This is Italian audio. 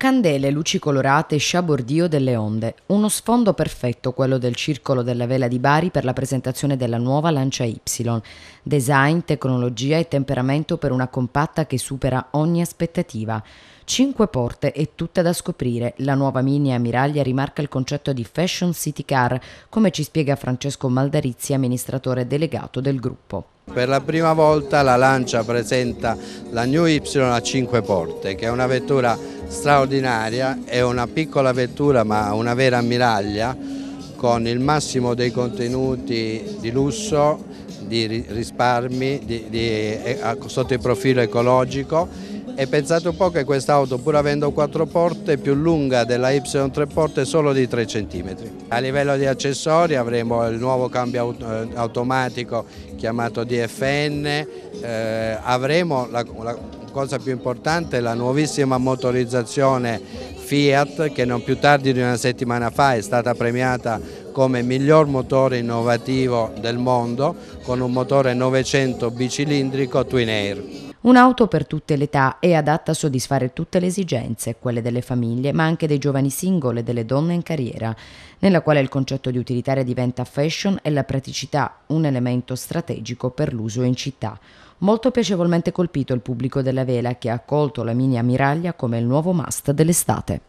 Candele, luci colorate, sciabordio delle onde. Uno sfondo perfetto quello del Circolo della Vela di Bari per la presentazione della nuova Lancia Y. Design, tecnologia e temperamento per una compatta che supera ogni aspettativa. Cinque porte e tutta da scoprire. La nuova mini ammiraglia rimarca il concetto di Fashion City Car, come ci spiega Francesco Maldarizzi, amministratore delegato del gruppo. Per la prima volta la Lancia presenta la New Y a 5 porte, che è una vettura straordinaria, è una piccola vettura ma una vera ammiraglia con il massimo dei contenuti di lusso, di risparmi di, di, eh, sotto il profilo ecologico e pensate un po' che quest'auto pur avendo quattro porte è più lunga della Y tre porte solo di 3 cm. A livello di accessori avremo il nuovo cambio eh, automatico chiamato DFN, eh, avremo la, la cosa più importante è la nuovissima motorizzazione Fiat che non più tardi di una settimana fa è stata premiata come miglior motore innovativo del mondo con un motore 900 bicilindrico Twin Air. Un'auto per tutte le età è adatta a soddisfare tutte le esigenze, quelle delle famiglie, ma anche dei giovani single e delle donne in carriera, nella quale il concetto di utilitaria diventa fashion e la praticità un elemento strategico per l'uso in città. Molto piacevolmente colpito il pubblico della vela che ha accolto la mini ammiraglia come il nuovo must dell'estate.